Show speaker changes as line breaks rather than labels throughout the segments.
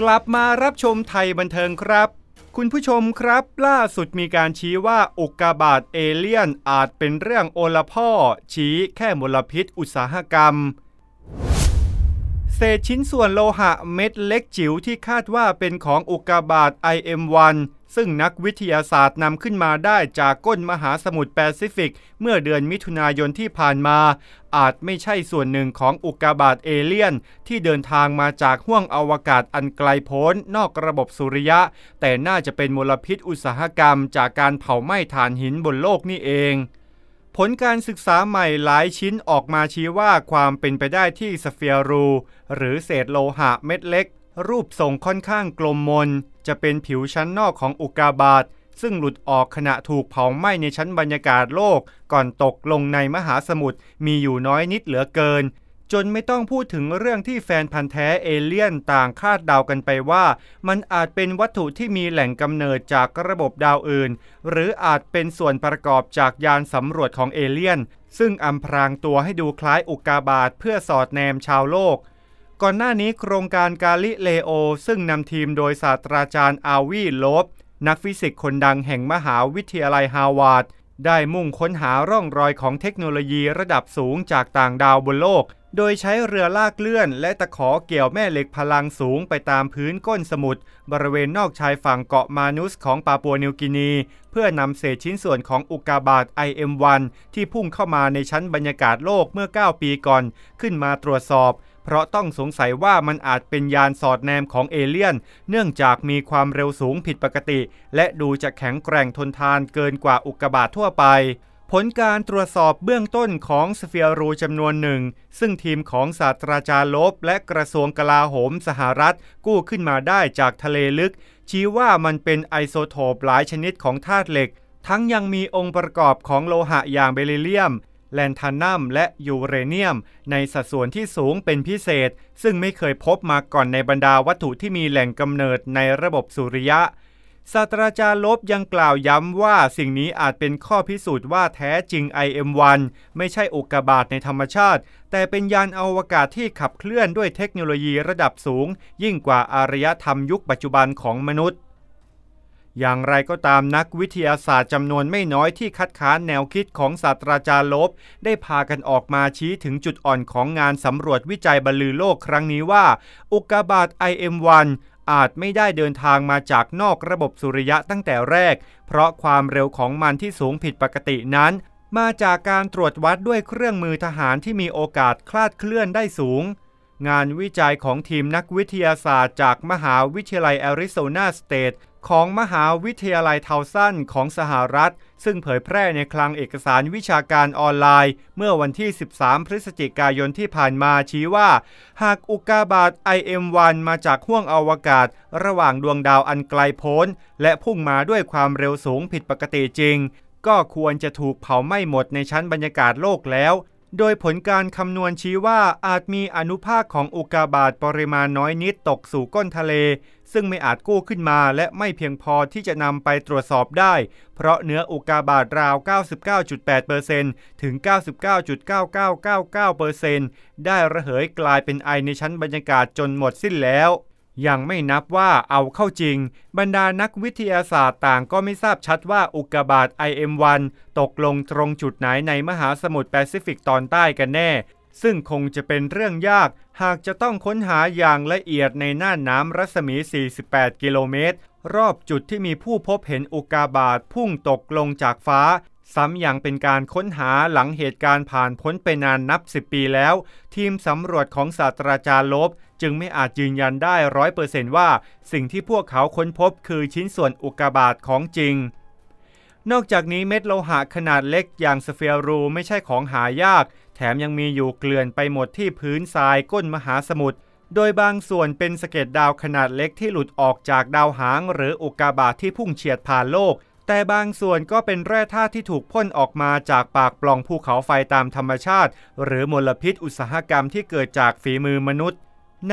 กลับมารับชมไทยบันเทิงครับ คุณผู้ชมครับล่าสุดมีการชี้ว่าอุกกาบาตเอเลี่ยนอาจเป็นเรื่องโอลพ่อ ชี้แค่มลพิษอุตสาหกรรม เศษชิ้นส่วนโลหะเม็ดเล็กจิ๋วที่คาดว่าเป็นของอุกกาบาต IM1 ซึ่งนักวิทยาศาสตร์นำขึ้นมาได้จากก้นมหาสมุทรแปซิฟิก เมื่อเดือนมิถุนายนที่ผ่านมา อาจไม่ใช่ส่วนหนึ่งของอุกกาบาตเอเลี่ยนที่เดินทางมาจากห้วงอวกาศอันไกลโพ้น นอกระบบสุริยะ แต่น่าจะเป็นมลพิษอุตสาหกรรมจากการเผาไหม้ฐานหินบนโลกนี่เอง ผลการศึกษาใหม่หลายชิ้นออกมาชี้ว่าความเป็นไปได้ที่สเฟียรู หรือเศษโลหะเม็ดเล็ก รูปทรงค่อนข้างกลมมนจะเป็นผิวชั้นนอกของอุกาบาตซึ่งหลุดออกขณะถูกเผาไหม้ในชั้นบรรยากาศโลกก่อนตกลงในมหาสมุทรมีอยู่น้อยนิดเหลือเกิน จนไม่ต้องพูดถึงเรื่องที่แฟนพันธ์แท้เอเลี่ยนต่างคาดเดากันไปว่ามันอาจเป็นวัตถุที่มีแหล่งกำเนิดจากระบบดาวอื่น หรืออาจเป็นส่วนประกอบจากยานสำรวจของเอเลี่ยน ซึ่งอำพรางตัวให้ดูคล้ายอุกกาบาตเพื่อสอดแนมชาวโลกก่อนหน้านี้โครงการกาลิเลโอ ซึ่งนำทีมโดยศาสตราจารย์อาวีลบนักฟิสิกส์คนดังแห่งมหาวิทยาลัยฮาวาดได้มุ่งค้นหาร่องรอยของเทคโนโลยีระดับสูงจากต่างดาวบนโลก โดยใช้เรือลากเลื่อนและตะขอเกี่ยวแม่เหล็กพลังสูงไปตามพื้นก้นสมุทรบริเวณนอกชายฝั่งเกาะมานุสของปาปัวนิวกินี เพื่อนำเศษชิ้นส่วนของอุกาบาต IM1 ที่พุ่งเข้ามาในชั้นบรรยากาศโลกเมื่อ 9 ปีก่อนขึ้นมาตรวจสอบเพราะต้องสงสัยว่ามันอาจเป็นยานสอดแนมของเอเลี่ยน เนื่องจากมีความเร็วสูงผิดปกติ และดูจะแข็งแกร่งทนทานเกินกว่าอุกกาบาตทั่วไป ผลการตรวจสอบเบื้องต้นของสเฟียรูจำนวนหนึ่ง ซึ่งทีมของศาสตราจารย์ลบและกระทรวงกลาโหมสหรัฐกู้ขึ้นมาได้จากทะเลลึก ชี้ว่ามันเป็นไอโซโทปหลายชนิดของธาตุเหล็ก ทั้งยังมีองค์ประกอบของโลหะอย่างเบริเลียมแลนทานัมและยูเรเนียมในสัดส่วนที่สูงเป็นพิเศษ ซึ่งไม่เคยพบมาก่อนในบรรดาวัตถุที่มีแหล่งกำเนิดในระบบสุริยะ ศาสตราจารย์ลบยังกล่าวย้ำว่าสิ่งนี้อาจเป็นข้อพิสูจน์ว่าแท้จริง IM1 ไม่ใช่อุกกาบาตในธรรมชาติ แต่เป็นยานอาวกาศที่ขับเคลื่อนด้วยเทคโนโลยีระดับสูง ยิ่งกว่าอารยธรรมยุคปัจจุบันของมนุษย์อย่างไรก็ตามนักวิทยาศาสตร์จำนวนไม่น้อยที่คัดค้านแนวคิดของศาสตราจารย์ลบ ได้พากันออกมาชี้ถึงจุดอ่อนของงานสำรวจวิจัยบรรลือโลกครั้งนี้ว่า อุกกาบาต IM1 อาจไม่ได้เดินทางมาจากนอกระบบสุริยะตั้งแต่แรก เพราะความเร็วของมันที่สูงผิดปกตินั้น มาจากการตรวจวัดด้วยเครื่องมือทหารที่มีโอกาสคลาดเคลื่อนได้สูงงานวิจัยของทีมนักวิทยาศาสตร์จากมหาวิทยาลัยแอริโซนาสเตทของมหาวิทยาลัยเทาสันของสหรัฐ ซึ่งเผยแพร่ในคลังเอกสารวิชาการออนไลน์เมื่อวันที่ 13 พฤศจิกายนที่ผ่านมาชี้ว่า หากอุกกาบาต IM1 มาจากห้วงอวกาศระหว่างดวงดาวอันไกลโพ้นและพุ่งมาด้วยความเร็วสูงผิดปกติจริง ก็ควรจะถูกเผาไหม้หมดในชั้นบรรยากาศโลกแล้วโดยผลการคำนวณชี้ว่าอาจมีอนุภาคของอุกาบาตปริมาณน้อยนิดตกสู่ก้นทะเล ซึ่งไม่อาจกู้ขึ้นมาและไม่เพียงพอที่จะนำไปตรวจสอบได้ เพราะเนื้ออุกาบาตราว 99.8%ถึง 99.9999%ได้ระเหยกลายเป็นไอในชั้นบรรยากาศจนหมดสิ้นแล้วยังไม่นับว่าเอาเข้าจริง บรรดานักวิทยาศาสตร์ต่างก็ไม่ทราบชัดว่าอุกกาบาต IM1 ตกลงตรงจุดไหนในมหาสมุทรแปซิฟิกตอนใต้กันแน่ ซึ่งคงจะเป็นเรื่องยาก หากจะต้องค้นหาอย่างละเอียดในหน้าน้ำรัศมี 48 กิโลเมตร รอบจุดที่มีผู้พบเห็นอุกกาบาตพุ่งตกลงจากฟ้า ซ้ำอย่างเป็นการค้นหาหลังเหตุการณ์ผ่านพ้นไปนานนับ 10 ปีแล้ว ทีมสำรวจของศาสตราจารย์ลบจึงไม่อาจยืนยันได้ร้อยเปอร์เซนต์ว่า สิ่งที่พวกเขาค้นพบคือชิ้นส่วนอุกกาบาตของจริง นอกจากนี้เม็ดโลหะขนาดเล็กอย่างสเฟียรู ไม่ใช่ของหายาก แถมยังมีอยู่เกลื่อนไปหมดที่พื้นทรายก้นมหาสมุทร โดยบางส่วนเป็นสะเก็ดดาวขนาดเล็กที่หลุดออกจากดาวหาง หรืออุกกาบาตที่พุ่งเฉียดผ่านโลก แต่บางส่วนก็เป็นแร่ธาตุที่ถูกพ่นออกมาจากปากปล่องภูเขาไฟตามธรรมชาติ หรือมลพิษอุตสาหกรรมที่เกิดจากฝีมือมนุษย์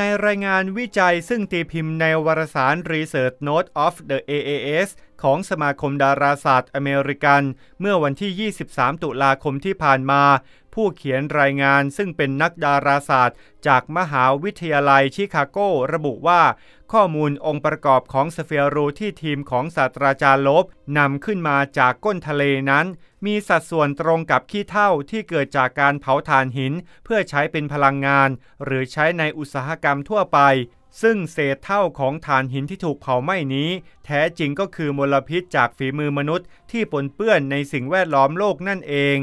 ในรายงานวิจัยซึ่งตีพิมพ์ในวารสาร Research Note of the AAS ของสมาคมดาราศาสตร์อเมริกัน เมื่อวันที่ 23 ตุลาคมที่ผ่านมาผู้เขียนรายงานซึ่งเป็นนักดาราศาสตร์จากมหาวิทยาลัยชิคาโกระบุว่า ข้อมูลองค์ประกอบของสเฟียรูที่ทีมของศาสตราจารย์ลบนำขึ้นมาจากก้นทะเลนั้น มีสัดส่วนตรงกับขี้เท่าที่เกิดจากการเผาถ่านหินเพื่อใช้เป็นพลังงานหรือใช้ในอุตสาหกรรมทั่วไป ซึ่งเศษเท่าของฐานหินที่ถูกเผาไหม้นี้ แท้จริงก็คือมลพิษจากฝีมือมนุษย์ที่ปนเปื้อนในสิ่งแวดล้อมโลกนั่นเอง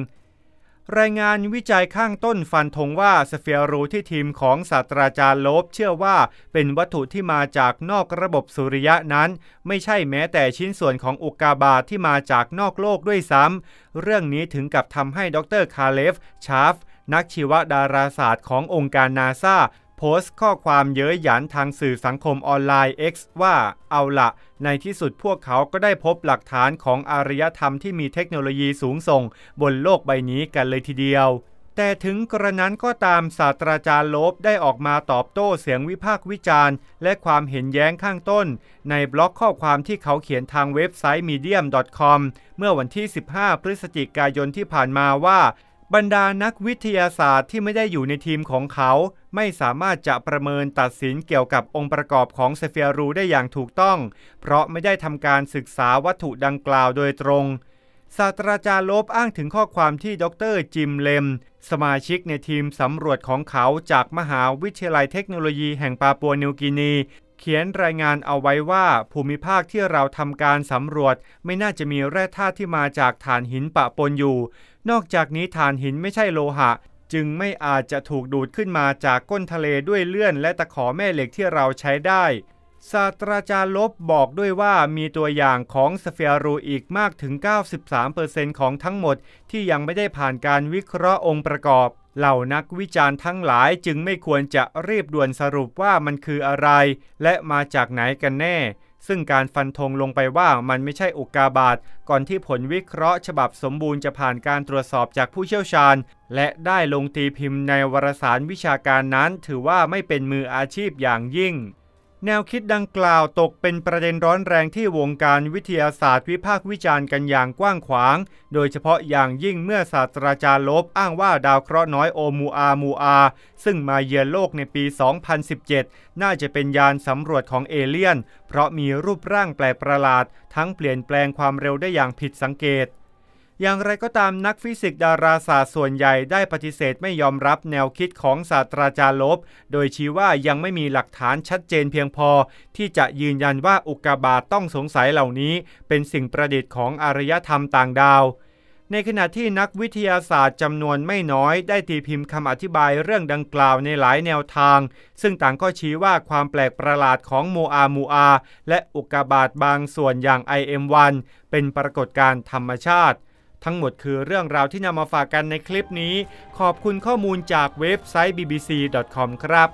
รายงานวิจัยข้างต้นฟันธงว่าสเฟียรูที่ทีมของศาสตราจารย์โลบเชื่อว่าเป็นวัตถุที่มาจากนอกระบบสุริยะนั้น ไม่ใช่แม้แต่ชิ้นส่วนของอุกาบาตทที่มาจากนอกโลกด้วยซ้ำเรื่องนี้ถึงกับทำให้ดรคาเลฟชาฟนักชีวดาราศาสตร์ขององค์การนาซาโพสต์ข้อความเย้ยหยันทางสื่อสังคมออนไลน์ X ว่าเอาละในที่สุดพวกเขาก็ได้พบหลักฐานของอารยธรรมที่มีเทคโนโลยีสูงส่ง บนโลกใบนี้กันเลยทีเดียว แต่ถึงกระนั้นก็ตามศาสตราจารย์โลบได้ออกมาตอบโต้เสียงวิพากษ์วิจารณ์ และความเห็นแย้งข้างต้น ในบล็อกข้อความที่เขาเขียนทางเว็บไซต์ medium.com เมื่อวันที่ 15 พฤศจิกายนที่ผ่านมาว่าบรรดานักวิทยาศาสตร์ที่ไม่ได้อยู่ในทีมของเขาไม่สามารถจะประเมินตัดสินเกี่ยวกับองค์ประกอบของเซเฟียรูได้อย่างถูกต้องเพราะไม่ได้ทำการศึกษาวัตถุดังกล่าวโดยตรง ศาสตราจารย์ลบอ้างถึงข้อความที่ดรจิมเลม สมาชิกในทีมสำรวจของเขาจากมหาวิทยาลัยเทคโนโลยีแห่งปาปัวนิวกินีเขียนรายงานเอาไว้ว่าภูมิภาคที่เราทำการสำรวจไม่น่าจะมีแร่ธาตุที่มาจากฐานหินปะปนอยู่นอกจากนี้ฐานหินไม่ใช่โลหะ จึงไม่อาจจะถูกดูดขึ้นมาจากก้นทะเลด้วยเลื่อนและตะขอแม่เหล็กที่เราใช้ได้ ศาสตราจารย์ลบบอกด้วยว่ามีตัวอย่างของสเฟียรูอีกมากถึง 93%ของทั้งหมดที่ยังไม่ได้ผ่านการวิเคราะห์องค์ประกอบ เหล่านักวิจารณ์ทั้งหลายจึงไม่ควรจะรีบด่วนสรุปว่ามันคืออะไรและมาจากไหนกันแน่ซึ่งการฟันธงลงไปว่ามันไม่ใช่อุกาบาตก่อนที่ผลวิเคราะห์ฉบับสมบูรณ์จะผ่านการตรวจสอบจากผู้เชี่ยวชาญ และได้ลงตีพิมพ์ในวารสารวิชาการนั้น ถือว่าไม่เป็นมืออาชีพอย่างยิ่งแนวคิดดังกล่าวตกเป็นประเด็นร้อนแรงที่วงการวิทยาศาสตร์วิพากษ์วิจารณ์กันอย่างกว้างขวาง โดยเฉพาะอย่างยิ่งเมื่อศาสตราจารย์ลบอ้างว่าดาวเคราะห์น้อยโอมูอามูอา ซึ่งมาเยือนโลกในปี 2017 น่าจะเป็นยานสำรวจของเอเลี่ยน เพราะมีรูปร่างแปลกประหลาด ทั้งเปลี่ยนแปลงความเร็วได้อย่างผิดสังเกตอย่างไรก็ตามนักฟิสิกส์ดาราศาสตร์ส่วนใหญ่ได้ปฏิเสธไม่ยอมรับแนวคิดของศาสตราจารย์ลบ โดยชี้ว่ายังไม่มีหลักฐานชัดเจนเพียงพอที่จะยืนยันว่าอุกกาบาตต้องสงสัยเหล่านี้เป็นสิ่งประดิษฐ์ของอารยธรรมต่างดาว ในขณะที่นักวิทยาศาสตร์จำนวนไม่น้อยได้ตีพิมพ์คำอธิบายเรื่องดังกล่าวในหลายแนวทางซึ่งต่างก็ชี้ว่าความแปลกประหลาดของโมอามูอาและอุกกาบาตบางส่วนอย่าง IM1 เป็นปรากฏการณ์ธรรมชาติทั้งหมดคือเรื่องราวที่นำมาฝากกันในคลิปนี้ ขอบคุณข้อมูลจากเว็บไซต์ bbc.com ครับ